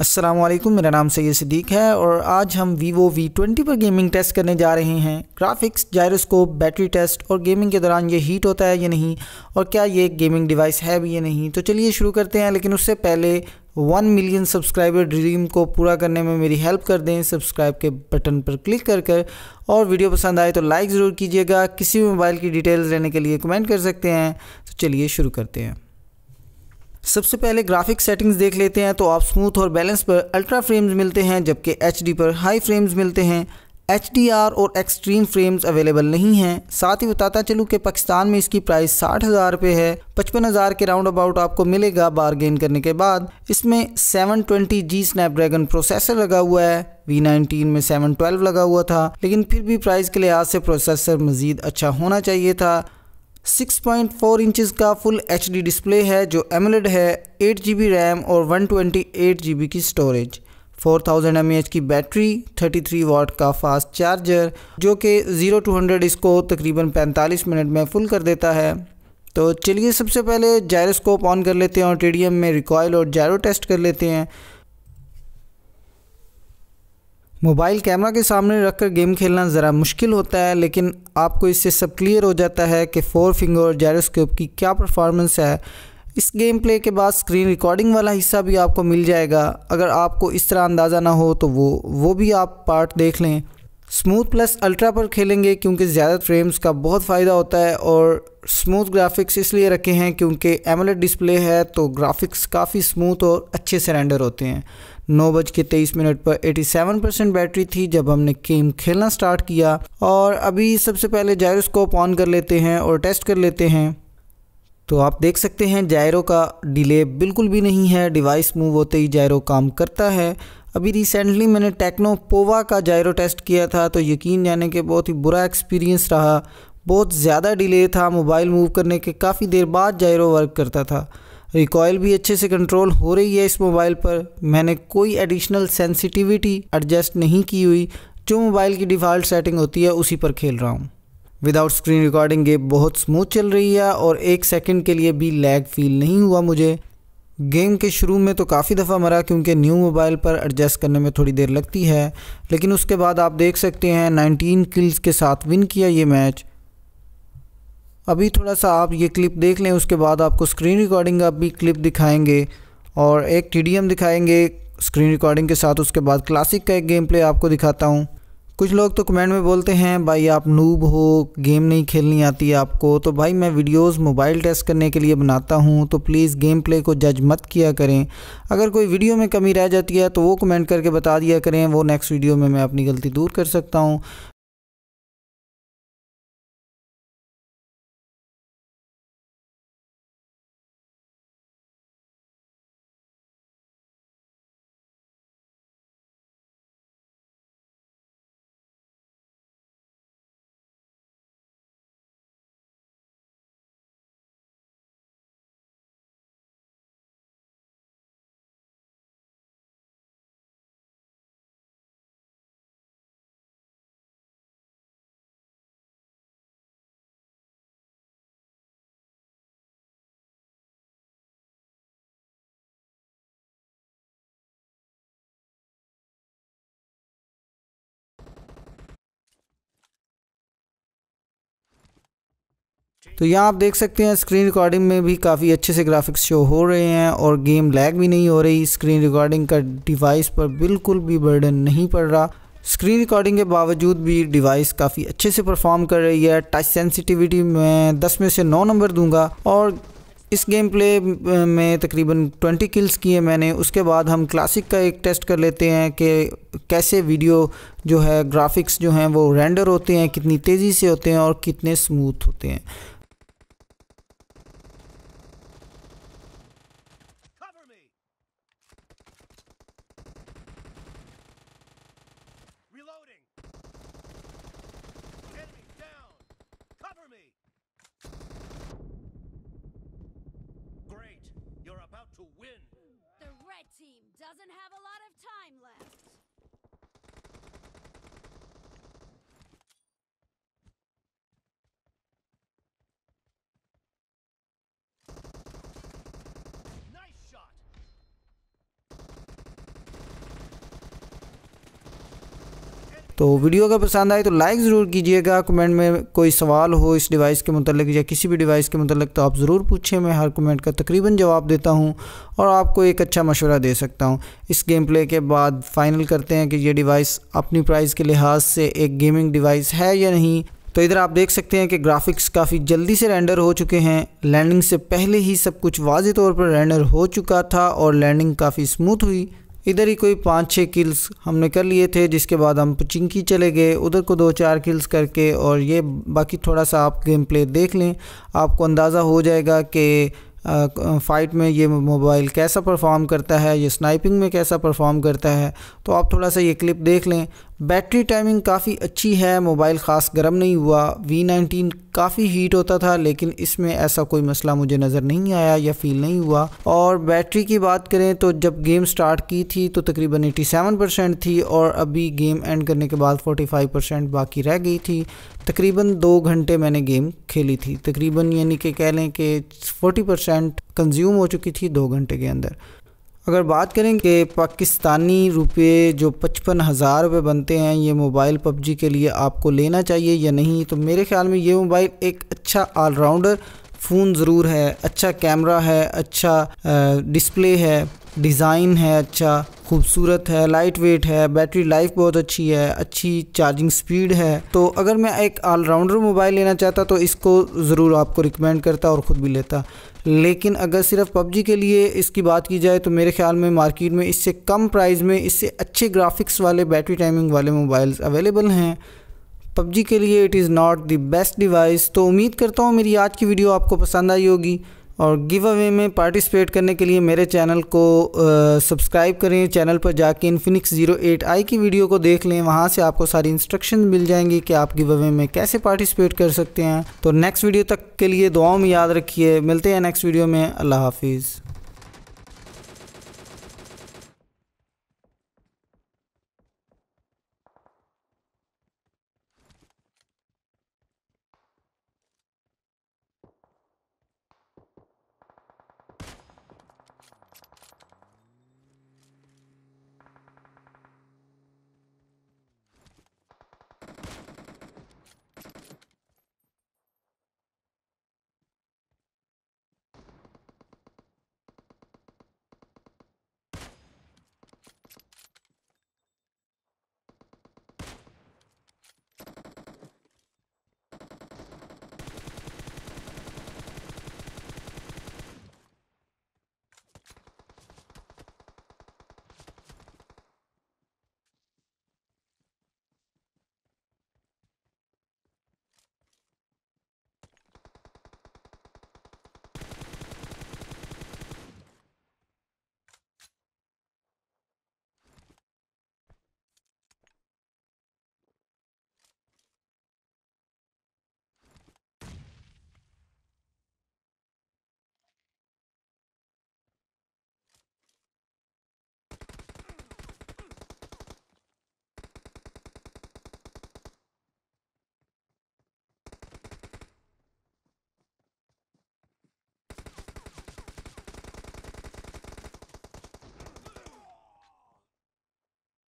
असलम मेरा नाम सैद सिद्दीक है और आज हम वीवो वी ट्वेंटी पर गेमिंग टेस्ट करने जा रहे हैं ग्राफिक्स जायरोस्कोप बैटरी टेस्ट और गेमिंग के दौरान ये हीट होता है या नहीं और क्या ये गेमिंग डिवाइस है भी या नहीं तो चलिए शुरू करते हैं लेकिन उससे पहले वन मिलियन सब्सक्राइबर ड्रीम को पूरा करने में मेरी हेल्प कर दें सब्सक्राइब के बटन पर क्लिक कर कर और वीडियो पसंद आए तो लाइक ज़रूर कीजिएगा किसी भी मोबाइल की डिटेल्स लेने के लिए कमेंट कर सकते हैं तो चलिए शुरू करते हैं सबसे पहले ग्राफिक सेटिंग्स देख लेते हैं तो आप स्मूथ और बैलेंस पर अल्ट्रा फ्रेम्स मिलते हैं जबकि एच पर हाई फ्रेम्स मिलते हैं एच और एक्सट्रीम फ्रेम्स अवेलेबल नहीं हैं साथ ही बताता चलूँ कि पाकिस्तान में इसकी प्राइस साठ हज़ार रुपये है पचपन हज़ार के राउंड अबाउट आपको मिलेगा बारगेन करने के बाद इसमें seven twenty G Snapdragon processor लगा हुआ है वी नाइनटीन में सेवन ट्वेल्व लगा हुआ था लेकिन फिर भी प्राइस के लिहाज से प्रोसेसर मज़ीद अच्छा होना चाहिए था 6.4 इंचेस का फुल एच डिस्प्ले है जो एमलेड है एट जी रैम और वन ट्वेंटी की स्टोरेज 4000 थाउजेंड की बैटरी 33 वाट का फास्ट चार्जर जो कि ज़ीरो टू हंड्रेड इसको तकरीबन 45 मिनट में फुल कर देता है तो चलिए सबसे पहले जायरोस्कोप ऑन कर लेते हैं और टी में रिकॉयल और जायरो टेस्ट कर लेते हैं मोबाइल कैमरा के सामने रखकर गेम खेलना ज़रा मुश्किल होता है लेकिन आपको इससे सब क्लियर हो जाता है कि फोर फिंगर और जैरोस्कोप की क्या परफॉर्मेंस है इस गेम प्ले के बाद स्क्रीन रिकॉर्डिंग वाला हिस्सा भी आपको मिल जाएगा अगर आपको इस तरह अंदाज़ा ना हो तो वो वो भी आप पार्ट देख लें स्मूथ प्लस अल्ट्रा पर खेलेंगे क्योंकि ज़्यादा फ्रेम्स का बहुत फ़ायदा होता है और स्मूथ ग्राफिक्स इसलिए रखे हैं क्योंकि एमोलेड डिस्प्ले है तो ग्राफिक्स काफ़ी स्मूथ और अच्छे से रेंडर होते हैं नौ बज के तेईस मिनट पर 87 परसेंट बैटरी थी जब हमने गेम खेलना स्टार्ट किया और अभी सबसे पहले जायरोस्कोप ऑन कर लेते हैं और टेस्ट कर लेते हैं तो आप देख सकते हैं जायरो का डिले बिल्कुल भी नहीं है डिवाइस मूव होते ही जायरो काम करता है अभी रिसेंटली मैंने टेक्नो पोवा का जायरो टेस्ट किया था तो यकीन जाने के बहुत ही बुरा एक्सपीरियंस रहा बहुत ज़्यादा डिले था मोबाइल मूव करने के काफ़ी देर बाद जायरो वर्क करता था रिकॉयल तो भी अच्छे से कंट्रोल हो रही है इस मोबाइल पर मैंने कोई एडिशनल सेंसिटिविटी एडजस्ट नहीं की हुई जो मोबाइल की डिफ़ॉल्ट सेटिंग होती है उसी पर खेल रहा हूँ विदाउट स्क्रीन रिकॉर्डिंग गेम बहुत स्मूथ चल रही है और एक सेकंड के लिए भी लैग फील नहीं हुआ मुझे गेम के शुरू में तो काफ़ी दफ़ा मरा क्योंकि न्यू मोबाइल पर एडजस्ट करने में थोड़ी देर लगती है लेकिन उसके बाद आप देख सकते हैं 19 किल्स के साथ विन किया ये मैच अभी थोड़ा सा आप ये क्लिप देख लें उसके बाद आपको स्क्रीन रिकॉर्डिंग का भी क्लिप दिखाएंगे और एक टी दिखाएंगे स्क्रीन रिकॉर्डिंग के साथ उसके बाद क्लासिक का एक गेम प्ले आपको दिखाता हूँ कुछ लोग तो कमेंट में बोलते हैं भाई आप नूब हो गेम नहीं खेलनी आती है आपको तो भाई मैं वीडियोस मोबाइल टेस्ट करने के लिए बनाता हूँ तो प्लीज़ गेम प्ले को जज मत किया करें अगर कोई वीडियो में कमी रह जाती है तो वो कमेंट करके बता दिया करें वो नेक्स्ट वीडियो में मैं अपनी गलती दूर कर सकता हूँ तो यहाँ आप देख सकते हैं स्क्रीन रिकॉर्डिंग में भी काफ़ी अच्छे से ग्राफिक्स शो हो रहे हैं और गेम लैग भी नहीं हो रही स्क्रीन रिकॉर्डिंग का डिवाइस पर बिल्कुल भी बर्डन नहीं पड़ रहा स्क्रीन रिकॉर्डिंग के बावजूद भी डिवाइस काफ़ी अच्छे से परफॉर्म कर रही है टच सेंसिटिविटी मैं 10 में से 9 नंबर दूंगा और इस गेम प्ले में तकरीबन 20 किल्स किए मैंने उसके बाद हम क्लासिक का एक टेस्ट कर लेते हैं कि कैसे वीडियो जो है ग्राफिक्स जो हैं वो रेंडर होते हैं कितनी तेज़ी से होते हैं और कितने स्मूथ होते हैं Doesn't have a lot of time left. तो वीडियो अगर पसंद आए तो लाइक ज़रूर कीजिएगा कमेंट में कोई सवाल हो इस डिवाइस के मतलब या किसी भी डिवाइस के मतलब तो आप ज़रूर पूछें मैं हर कमेंट का तकरीबन जवाब देता हूँ और आपको एक अच्छा मशवरा दे सकता हूँ इस गेम प्ले के बाद फाइनल करते हैं कि ये डिवाइस अपनी प्राइस के लिहाज से एक गेमिंग डिवाइस है या नहीं तो इधर आप देख सकते हैं कि ग्राफिक्स काफ़ी जल्दी से रेंडर हो चुके हैं लैंडिंग से पहले ही सब कुछ वाज तौर पर रेंडर हो चुका था और लैंडिंग काफ़ी स्मूथ हुई इधर ही कोई पाँच छः किल्स हमने कर लिए थे जिसके बाद हम चिंकी चले गए उधर को दो चार किल्स करके और ये बाकी थोड़ा सा आप गेम प्ले देख लें आपको अंदाज़ा हो जाएगा कि फ़ाइट में ये मोबाइल कैसा परफॉर्म करता है ये स्नाइपिंग में कैसा परफॉर्म करता है तो आप थोड़ा सा ये क्लिप देख लें बैटरी टाइमिंग काफ़ी अच्छी है मोबाइल ख़ास गर्म नहीं हुआ वी नाइनटीन काफ़ी हीट होता था लेकिन इसमें ऐसा कोई मसला मुझे नज़र नहीं आया या फील नहीं हुआ और बैटरी की बात करें तो जब गेम स्टार्ट की थी तो तकरीबन 87 परसेंट थी और अभी गेम एंड करने के बाद 45 परसेंट बाकी रह गई थी तकरीबन दो घंटे मैंने गेम खेली थी तकरीबन यानी कि कह लें कि फोर्टी परसेंट कंज्यूम हो चुकी थी दो घंटे के अंदर अगर बात करें कि पाकिस्तानी रुपये जो पचपन हज़ार रुपये बनते हैं ये मोबाइल पबजी के लिए आपको लेना चाहिए या नहीं तो मेरे ख्याल में ये मोबाइल एक अच्छा ऑलराउंडर फ़ोन ज़रूर है अच्छा कैमरा है अच्छा डिस्प्ले है डिज़ाइन है अच्छा खूबसूरत है लाइट वेट है बैटरी लाइफ बहुत अच्छी है अच्छी चार्जिंग स्पीड है तो अगर मैं एक ऑलराउंडर मोबाइल लेना चाहता तो इसको ज़रूर आपको रिकमेंड करता और ख़ुद भी लेता लेकिन अगर सिर्फ पबजी के लिए इसकी बात की जाए तो मेरे ख्याल में मार्केट में इससे कम प्राइस में इससे अच्छे ग्राफिक्स वाले बैटरी टाइमिंग वाले मोबाइल्स अवेलेबल हैं पबजी के लिए it is not the best device तो उम्मीद करता हूँ मेरी आज की वीडियो आपको पसंद आई होगी और गिव अवे में पार्टिसिपेट करने के लिए मेरे चैनल को सब्सक्राइब करें चैनल पर जाके इन्फिनिक्स ज़ीरो एट आई की वीडियो को देख लें वहाँ से आपको सारी इंस्ट्रक्शन मिल जाएंगी कि आप गिव अवे में कैसे पार्टिसिपेट कर सकते हैं तो नेक्स्ट वीडियो तक के लिए दुआओं में याद रखिए मिलते हैं नेक्स्ट वीडियो में अल्लाह हाफिज़